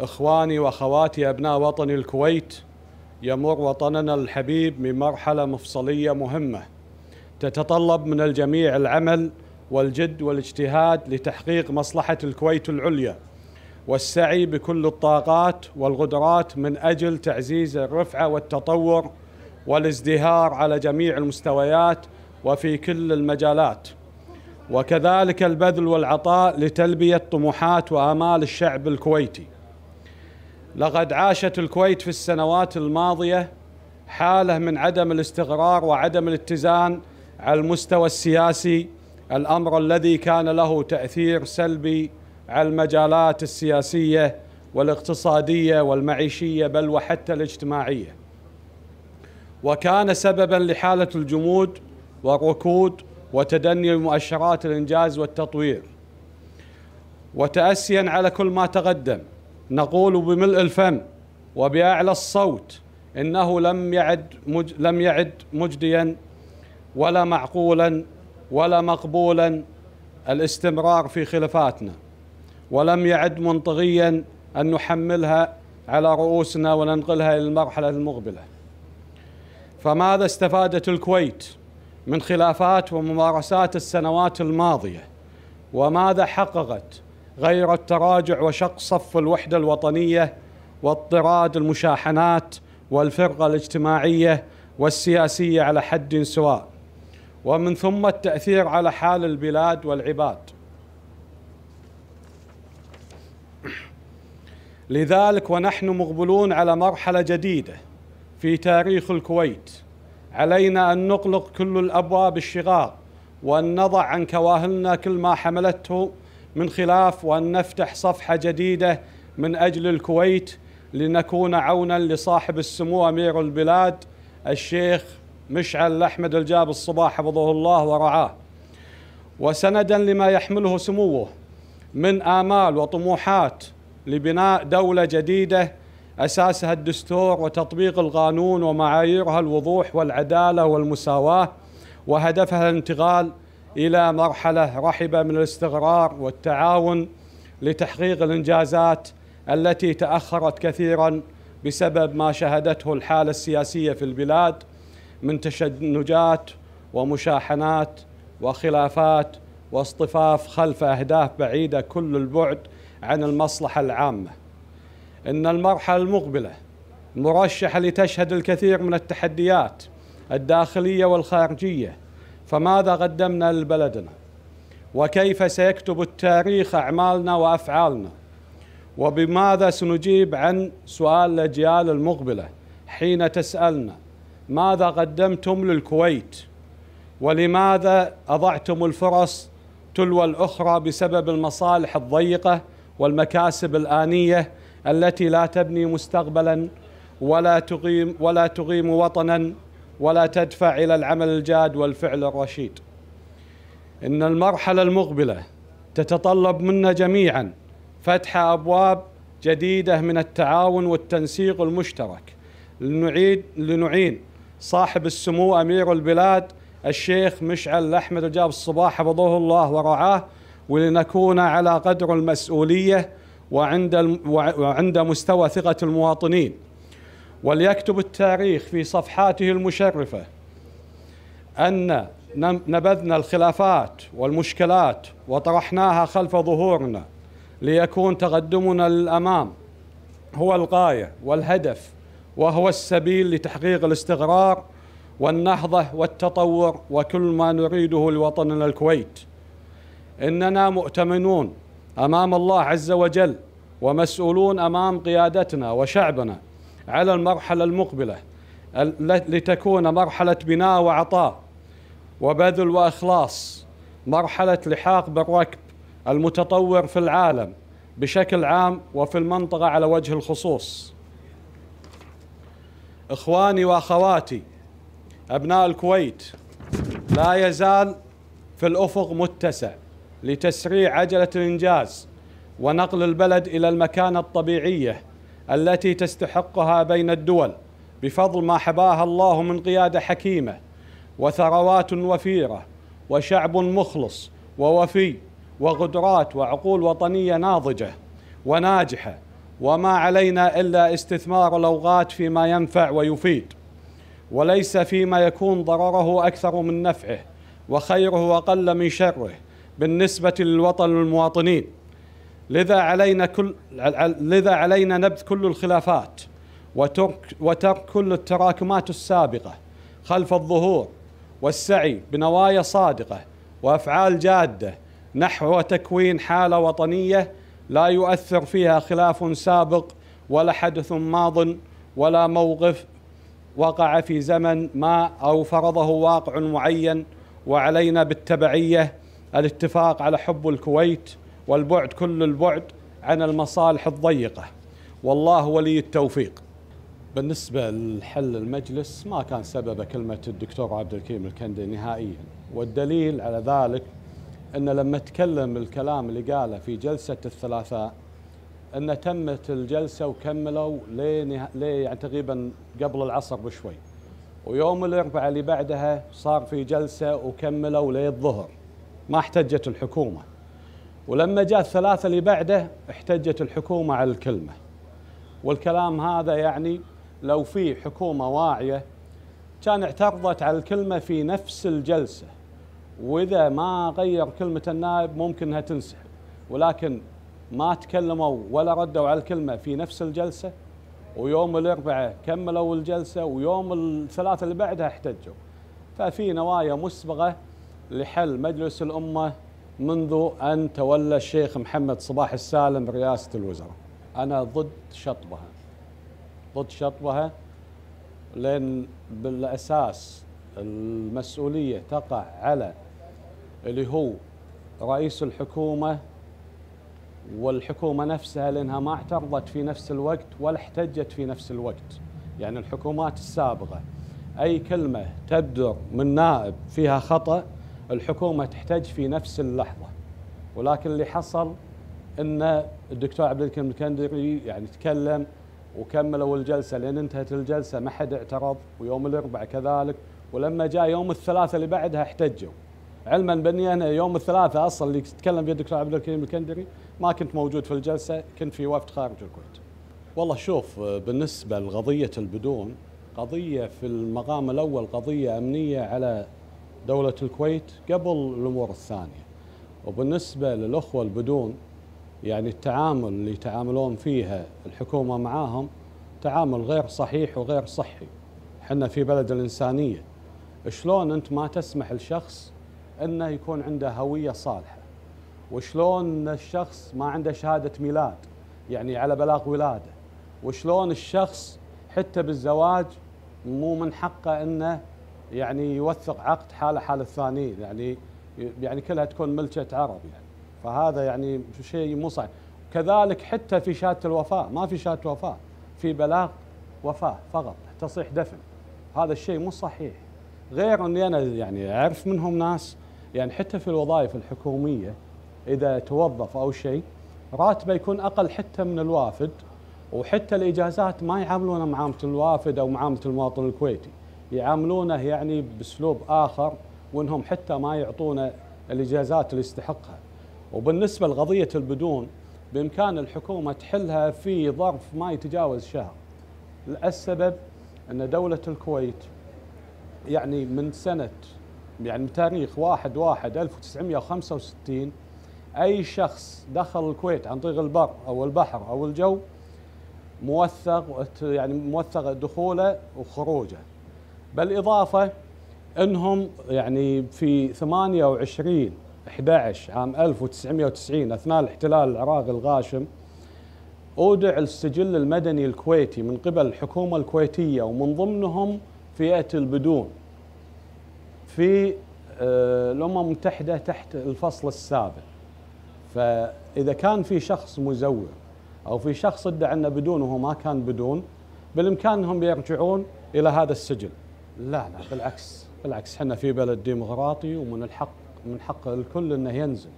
إخواني وأخواتي أبناء وطني الكويت يمر وطننا الحبيب من مرحلة مفصلية مهمة تتطلب من الجميع العمل والجد والاجتهاد لتحقيق مصلحة الكويت العليا والسعي بكل الطاقات والقدرات من أجل تعزيز الرفعة والتطور والازدهار على جميع المستويات وفي كل المجالات وكذلك البذل والعطاء لتلبية طموحات وآمال الشعب الكويتي لقد عاشت الكويت في السنوات الماضية حالة من عدم الاستقرار وعدم الاتزان على المستوى السياسي الأمر الذي كان له تأثير سلبي على المجالات السياسية والاقتصادية والمعيشية بل وحتى الاجتماعية وكان سببا لحالة الجمود والركود وتدني مؤشرات الإنجاز والتطوير وتأسيا على كل ما تقدم نقول بملء الفم وبأعلى الصوت إنه لم يعد مج لم يعد مجديا ولا معقولا ولا مقبولا الاستمرار في خلافاتنا ولم يعد منطقيا أن نحملها على رؤوسنا وننقلها إلى المرحلة المقبلة فماذا استفادت الكويت من خلافات وممارسات السنوات الماضية وماذا حققت غير التراجع وشق صف الوحدة الوطنية واضطراد المشاحنات والفرقة الاجتماعية والسياسية على حد سواء ومن ثم التأثير على حال البلاد والعباد لذلك ونحن مقبلون على مرحلة جديدة في تاريخ الكويت علينا أن نغلق كل الأبواب الشغار وأن نضع عن كواهلنا كل ما حملته من خلاف وأن نفتح صفحة جديدة من أجل الكويت لنكون عونا لصاحب السمو أمير البلاد الشيخ مشعل أحمد الجاب الصباح حفظه الله ورعاه وسندا لما يحمله سموه من آمال وطموحات لبناء دولة جديدة أساسها الدستور وتطبيق القانون ومعاييرها الوضوح والعدالة والمساواة وهدفها الانتقال إلى مرحلة رحبة من الاستقرار والتعاون لتحقيق الإنجازات التي تأخرت كثيرا بسبب ما شهدته الحالة السياسية في البلاد من تشنجات ومشاحنات وخلافات واصطفاف خلف أهداف بعيدة كل البعد عن المصلحة العامة إن المرحلة المقبلة مرشحة لتشهد الكثير من التحديات الداخلية والخارجية فماذا قدمنا لبلدنا وكيف سيكتب التاريخ أعمالنا وأفعالنا وبماذا سنجيب عن سؤال الأجيال المقبلة حين تسألنا ماذا قدمتم للكويت ولماذا أضعتم الفرص تلو الأخرى بسبب المصالح الضيقة والمكاسب الآنية التي لا تبني مستقبلا ولا تقيم ولا تقيم وطنا ولا تدفع إلى العمل الجاد والفعل الرشيد إن المرحلة المقبلة تتطلب منا جميعا فتح أبواب جديدة من التعاون والتنسيق المشترك لنعيد لنعين صاحب السمو أمير البلاد الشيخ مشعل أحمد الجاب الصباح حفظه الله ورعاه ولنكون على قدر المسؤولية وعند, وعند مستوى ثقة المواطنين وليكتب التاريخ في صفحاته المشرفة أن نبذنا الخلافات والمشكلات وطرحناها خلف ظهورنا ليكون تقدمنا للأمام هو الغاية والهدف وهو السبيل لتحقيق الاستقرار والنهضة والتطور وكل ما نريده لوطننا الكويت إننا مؤتمنون أمام الله عز وجل ومسؤولون أمام قيادتنا وشعبنا على المرحلة المقبلة لتكون مرحلة بناء وعطاء وبذل وإخلاص مرحلة لحاق بالركب المتطور في العالم بشكل عام وفي المنطقة على وجه الخصوص إخواني وأخواتي أبناء الكويت لا يزال في الأفق متسع لتسريع عجلة الإنجاز ونقل البلد إلى المكانة الطبيعية التي تستحقها بين الدول بفضل ما حباها الله من قيادة حكيمة وثروات وفيرة وشعب مخلص ووفي وقدرات وعقول وطنية ناضجة وناجحة وما علينا إلا استثمار الأوقات فيما ينفع ويفيد وليس فيما يكون ضرره أكثر من نفعه وخيره أقل من شره بالنسبة للوطن والمواطنين لذا علينا كل لذا علينا نبذ كل الخلافات وترك وترك كل التراكمات السابقه خلف الظهور والسعي بنوايا صادقه وافعال جاده نحو تكوين حاله وطنيه لا يؤثر فيها خلاف سابق ولا حدث ماض ولا موقف وقع في زمن ما او فرضه واقع معين وعلينا بالتبعيه الاتفاق على حب الكويت والبعد كل البعد عن المصالح الضيقة والله ولي التوفيق بالنسبة لحل المجلس ما كان سببه كلمة الدكتور عبد الكريم الكندي نهائيا والدليل على ذلك أن لما تكلم الكلام اللي قاله في جلسة الثلاثاء أن تمت الجلسة وكملوا ليه, ليه يعني تقريبا قبل العصر بشوي ويوم الأربعاء اللي بعدها صار في جلسة وكملوا للظهر ما احتجت الحكومة ولما جاء الثلاثة اللي بعده احتجت الحكومة على الكلمة والكلام هذا يعني لو في حكومة واعية كان اعترضت على الكلمة في نفس الجلسة وإذا ما غير كلمة النائب ممكن أنها تنسحب ولكن ما تكلموا ولا ردوا على الكلمة في نفس الجلسة ويوم الأربعاء كملوا الجلسة ويوم الثلاثة اللي بعدها احتجوا ففي نوايا مسبقة لحل مجلس الأمة منذ أن تولى الشيخ محمد صباح السالم رئاسة الوزراء أنا ضد شطبها ضد شطبها لأن بالأساس المسؤولية تقع على اللي هو رئيس الحكومة والحكومة نفسها لأنها ما اعترضت في نفس الوقت ولا احتجت في نفس الوقت يعني الحكومات السابقة أي كلمة تبدر من نائب فيها خطأ الحكومه تحتاج في نفس اللحظه ولكن اللي حصل ان الدكتور عبد الكريم الكندري يعني تكلم وكملوا الجلسه لين انتهت الجلسه ما حد اعترض ويوم الاربعاء كذلك ولما جاء يوم الثلاثاء اللي بعدها احتجوا علما باني انا يوم الثلاثاء اصلا اللي تكلم فيه الدكتور عبد الكريم الكندري ما كنت موجود في الجلسه كنت في وفد خارج الكويت. والله شوف بالنسبه لقضيه البدون قضيه في المقام الاول قضيه امنيه على دولة الكويت قبل الأمور الثانية وبالنسبة للأخوة البدون يعني التعامل اللي يتعاملون فيها الحكومة معاهم تعامل غير صحيح وغير صحي حنا في بلد الإنسانية شلون أنت ما تسمح لشخص أنه يكون عنده هوية صالحة وشلون الشخص ما عنده شهادة ميلاد يعني على بلاغ ولاده وشلون الشخص حتى بالزواج مو من حقه انه يعني يوثق عقد حاله حال الثاني يعني يعني كلها تكون ملكه عرب يعني فهذا يعني شيء مو صحيح كذلك حتى في شهاده الوفاه ما في شهاده وفاه في بلاغ وفاه فقط تصريح دفن هذا الشيء مو صحيح غير اني انا يعني اعرف منهم ناس يعني حتى في الوظائف الحكوميه اذا توظف او شيء راتبه يكون اقل حتى من الوافد وحتى الاجازات ما يعاملونه معامله الوافد او معامله المواطن الكويتي يعاملونه يعني باسلوب اخر وانهم حتى ما يعطونه الاجازات اللي يستحقها. وبالنسبه لقضيه البدون بامكان الحكومه تحلها في ظرف ما يتجاوز شهر. السبب ان دوله الكويت يعني من سنه يعني من تاريخ 1 1 1965 اي شخص دخل الكويت عن طريق البر او البحر او الجو موثق يعني موثق دخوله وخروجه بالاضافه انهم يعني في 28 11 عام 1990 اثناء الاحتلال العراقي الغاشم اودع السجل المدني الكويتي من قبل الحكومه الكويتيه ومن ضمنهم فئه البدون في آه، الامم المتحده تحت الفصل السابع فاذا كان في شخص مزور او في شخص ادعى انه بدون وهو ما كان بدون بالامكان انهم يرجعون الى هذا السجل لا لا بالعكس بالعكس احنا في بلد ديمقراطي ومن الحق من حق الكل انه ينزل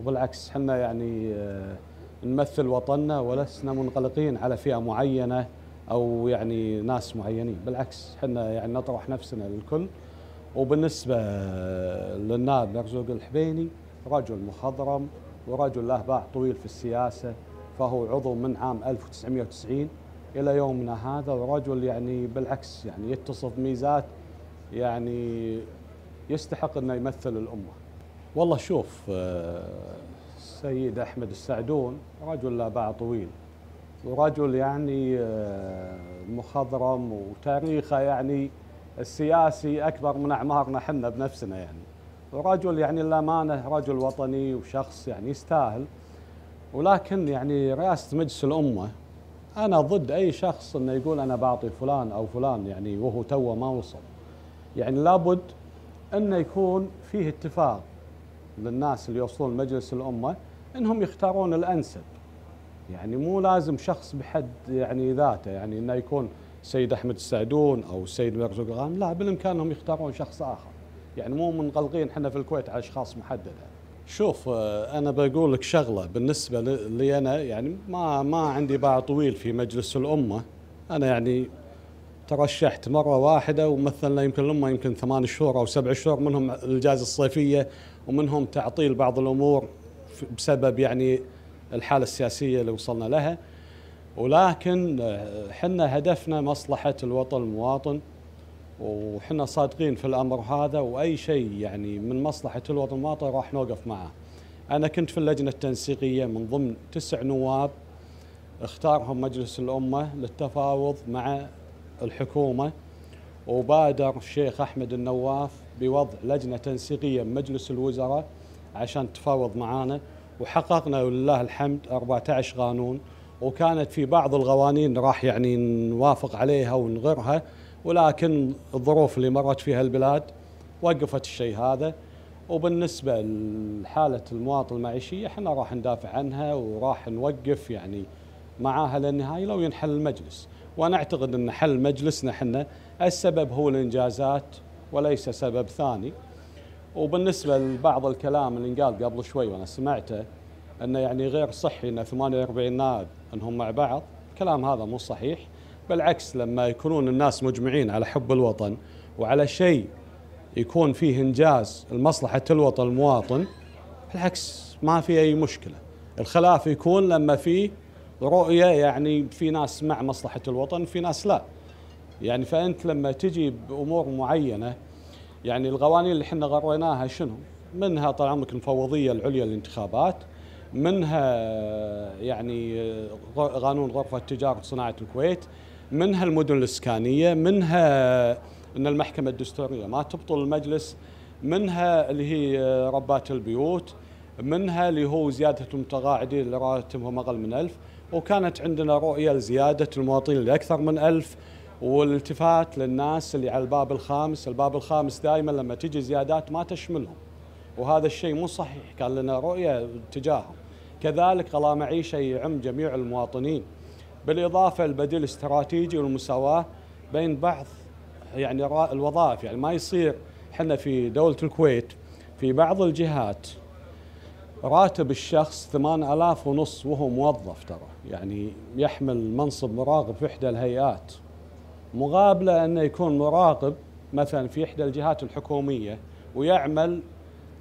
وبالعكس احنا يعني آه، نمثل وطننا ولسنا منغلقين على فئه معينه او يعني ناس معينين بالعكس احنا يعني نطرح نفسنا للكل وبالنسبه للنائب مرزوق الحبيني رجل مخضرم ورجل له باع طويل في السياسه فهو عضو من عام 1990 الى يومنا هذا الرجل يعني بالعكس يعني يتصف ميزات يعني يستحق انه يمثل الامه. والله شوف السيد آه، احمد السعدون رجل لا باع طويل ورجل يعني آه، مخضرم وتاريخه يعني السياسي اكبر من اعمارنا احنا بنفسنا يعني ورجل يعني للامانه رجل وطني وشخص يعني يستاهل ولكن يعني رئاسه مجلس الامه انا ضد اي شخص انه يقول انا بعطي فلان او فلان يعني وهو توه ما وصل يعني لابد انه يكون فيه اتفاق للناس اللي يوصلون مجلس الامه انهم يختارون الانسب يعني مو لازم شخص بحد يعني ذاته يعني انه يكون سيد احمد السعدون او السيد مرزوق غانم لا بالامكان انهم يختارون شخص اخر يعني مو منغلقين احنا في الكويت على اشخاص محدده شوف آه، انا بقول لك شغله بالنسبه لي انا يعني ما ما عندي باع طويل في مجلس الامه انا يعني ترشحت مره واحده ومثلنا يمكن الامه يمكن ثمان شهور او سبع شهور منهم الاجازه الصيفيه ومنهم تعطيل بعض الامور بسبب يعني الحاله السياسيه اللي وصلنا لها ولكن آه، حنا هدفنا مصلحه الوطن المواطن وحنا صادقين في الامر هذا واي شيء يعني من مصلحه الوطن المواطن طيب، راح نوقف معه. انا كنت في اللجنه التنسيقيه من ضمن تسع نواب اختارهم مجلس الامه للتفاوض مع الحكومه وبادر الشيخ احمد النواف بوضع لجنه تنسيقيه بمجلس الوزراء عشان تفاوض معانا وحققنا ولله الحمد 14 قانون وكانت في بعض القوانين راح يعني نوافق عليها ونغرها ولكن الظروف اللي مرت فيها البلاد وقفت الشيء هذا وبالنسبه لحاله المواطن المعيشيه احنا راح ندافع عنها وراح نوقف يعني معاها للنهايه لو ينحل المجلس وانا اعتقد ان حل مجلسنا احنا السبب هو الانجازات وليس سبب ثاني وبالنسبه لبعض الكلام اللي انقال قبل شوي وانا سمعته انه يعني غير صحي ان 48 نائب انهم مع بعض الكلام هذا مو صحيح بالعكس لما يكونون الناس مجمعين على حب الوطن وعلى شيء يكون فيه انجاز لمصلحه الوطن المواطن بالعكس ما في اي مشكله الخلاف يكون لما في رؤيه يعني في ناس مع مصلحه الوطن في ناس لا يعني فانت لما تجي بامور معينه يعني القوانين اللي احنا غريناها شنو؟ منها طال عمرك المفوضيه العليا للانتخابات منها يعني قانون غرفه تجاره وصناعه الكويت منها المدن الاسكانيه منها ان المحكمه الدستوريه ما تبطل المجلس منها اللي هي آه، ربات البيوت منها اللي هو زياده المتقاعدين اللي راتبهم اقل من ألف وكانت عندنا رؤيه لزياده المواطنين لاكثر من ألف والالتفات للناس اللي على الباب الخامس، الباب الخامس دائما لما تجي زيادات ما تشملهم وهذا الشيء مو صحيح، كان لنا رؤيه تجاههم. كذلك معيشه يعم جميع المواطنين بالاضافه البديل الاستراتيجي والمساواه بين بعض يعني الوظائف يعني ما يصير احنا في دوله الكويت في بعض الجهات راتب الشخص 8000 ونص وهو موظف ترى يعني يحمل منصب مراقب في إحدى الهيئات مقابله أنه يكون مراقب مثلا في إحدى الجهات الحكومية ويعمل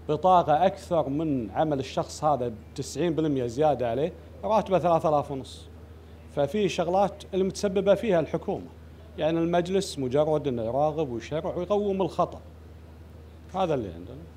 بطاقة أكثر من عمل الشخص هذا 90% زيادة عليه راتبه 3000 ونص ففي شغلات المتسببه فيها الحكومه يعني المجلس مجرد انه يراغب ويشرع ويقوم الخطا هذا اللي عندنا